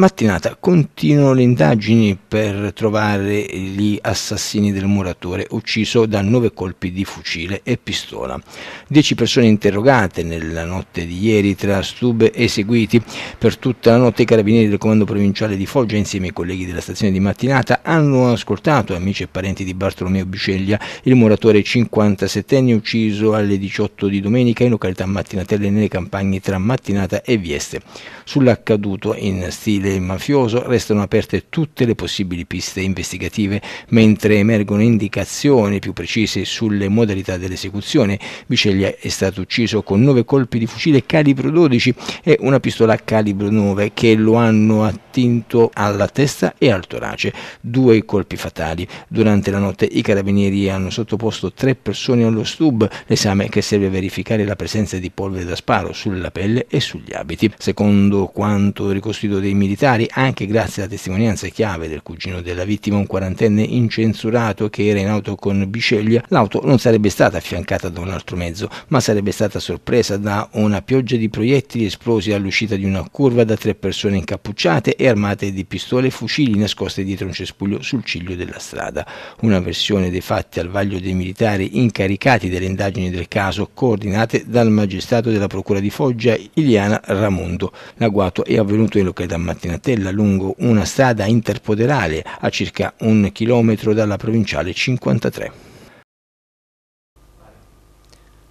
mattinata continuano le indagini per trovare gli assassini del muratore ucciso da nove colpi di fucile e pistola. Dieci persone interrogate nella notte di ieri tra stube eseguiti per tutta la notte i carabinieri del comando provinciale di Foggia insieme ai colleghi della stazione di mattinata hanno ascoltato amici e parenti di Bartolomeo Biceglia, il muratore 57enne ucciso alle 18 di domenica in località mattinatelle nelle campagne tra mattinata e Vieste. Sull'accaduto in stile del mafioso restano aperte tutte le possibili piste investigative, mentre emergono indicazioni più precise sulle modalità dell'esecuzione. Viceglia è stato ucciso con nove colpi di fucile calibro 12 e una pistola calibro 9 che lo hanno attaccato attinto alla testa e al torace. Due colpi fatali. Durante la notte i carabinieri hanno sottoposto tre persone allo stub, l'esame che serve a verificare la presenza di polvere da sparo sulla pelle e sugli abiti. Secondo quanto ricostruito dai militari, anche grazie alla testimonianza chiave del cugino della vittima, un quarantenne incensurato che era in auto con Biceglia, l'auto non sarebbe stata affiancata da un altro mezzo, ma sarebbe stata sorpresa da una pioggia di proiettili esplosi all'uscita di una curva da tre persone incappucciate e armate di pistole e fucili nascoste dietro un cespuglio sul ciglio della strada. Una versione dei fatti al vaglio dei militari incaricati delle indagini del caso, coordinate dal magistrato della Procura di Foggia, Iliana Ramondo. L'agguato è avvenuto in località Mattinatella, lungo una strada interpoderale a circa un chilometro dalla provinciale 53.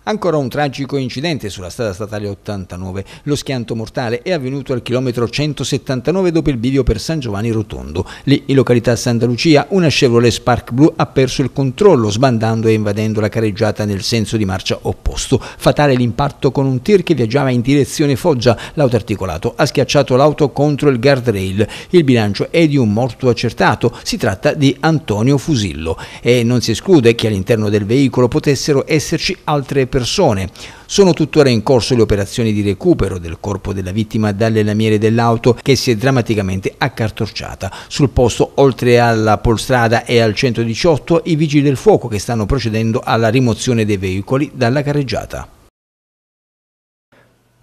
Ancora un tragico incidente sulla strada statale 89. Lo schianto mortale è avvenuto al chilometro 179 dopo il bivio per San Giovanni Rotondo. Lì, in località Santa Lucia, una Chevrolet Spark Blue ha perso il controllo sbandando e invadendo la careggiata nel senso di marcia opposto. Fatale l'impatto con un tir che viaggiava in direzione Foggia. L'auto articolato ha schiacciato l'auto contro il guardrail. Il bilancio è di un morto accertato. Si tratta di Antonio Fusillo. E non si esclude che all'interno del veicolo potessero esserci altre persone persone. Sono tuttora in corso le operazioni di recupero del corpo della vittima dalle lamiere dell'auto che si è drammaticamente accartocciata. Sul posto, oltre alla polstrada e al 118, i vigili del fuoco che stanno procedendo alla rimozione dei veicoli dalla carreggiata.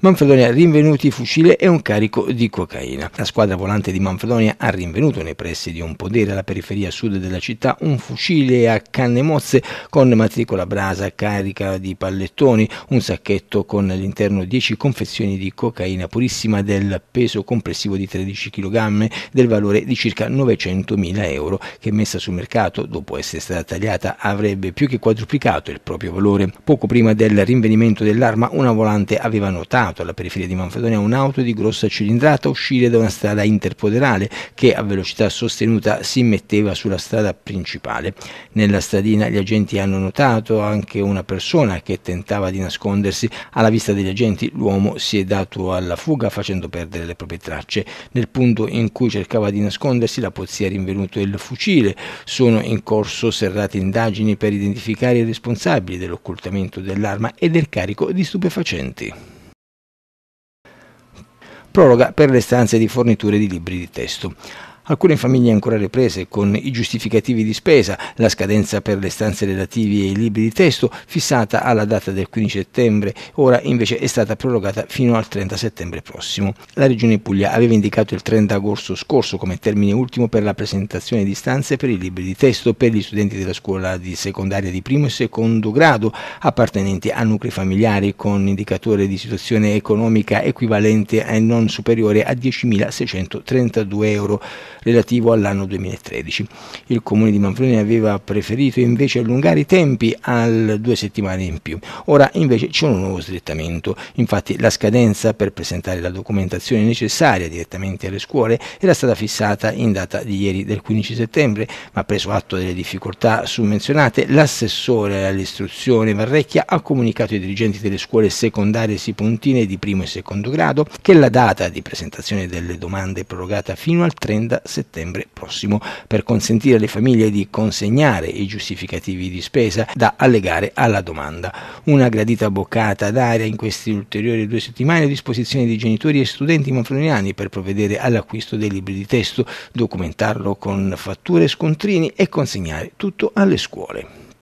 Manfredonia ha rinvenuto il fucile e un carico di cocaina. La squadra volante di Manfredonia ha rinvenuto nei pressi di un podere alla periferia sud della città un fucile a canne mozze con matricola brasa carica di pallettoni, un sacchetto con all'interno 10 confezioni di cocaina purissima del peso complessivo di 13 kg del valore di circa 900.000 euro che messa sul mercato dopo essere stata tagliata avrebbe più che quadruplicato il proprio valore. Poco prima del rinvenimento dell'arma una volante aveva notato trovato alla periferia di Manfredonia un'auto di grossa cilindrata uscire da una strada interpoderale che a velocità sostenuta si metteva sulla strada principale. Nella stradina gli agenti hanno notato anche una persona che tentava di nascondersi. Alla vista degli agenti l'uomo si è dato alla fuga facendo perdere le proprie tracce. Nel punto in cui cercava di nascondersi la polizia ha rinvenuto il fucile. Sono in corso serrate indagini per identificare i responsabili dell'occultamento dell'arma e del carico di stupefacenti proroga per le stanze di forniture di libri di testo alcune famiglie ancora riprese con i giustificativi di spesa, la scadenza per le stanze relative ai libri di testo fissata alla data del 15 settembre, ora invece è stata prorogata fino al 30 settembre prossimo. La Regione Puglia aveva indicato il 30 agosto scorso come termine ultimo per la presentazione di stanze per i libri di testo per gli studenti della scuola di secondaria di primo e secondo grado appartenenti a nuclei familiari con indicatore di situazione economica equivalente e non superiore a 10.632 euro relativo all'anno 2013. Il comune di Manfroni aveva preferito invece allungare i tempi al due settimane in più. Ora invece c'è un nuovo slittamento. Infatti la scadenza per presentare la documentazione necessaria direttamente alle scuole era stata fissata in data di ieri del 15 settembre, ma preso atto delle difficoltà summenzionate, l'assessore all'istruzione Varrecchia ha comunicato ai dirigenti delle scuole secondarie sipontine di primo e secondo grado che la data di presentazione delle domande è prorogata fino al 30 settembre settembre prossimo per consentire alle famiglie di consegnare i giustificativi di spesa da allegare alla domanda. Una gradita boccata d'aria in queste ulteriori due settimane a disposizione di genitori e studenti manfroniani per provvedere all'acquisto dei libri di testo, documentarlo con fatture e scontrini e consegnare tutto alle scuole.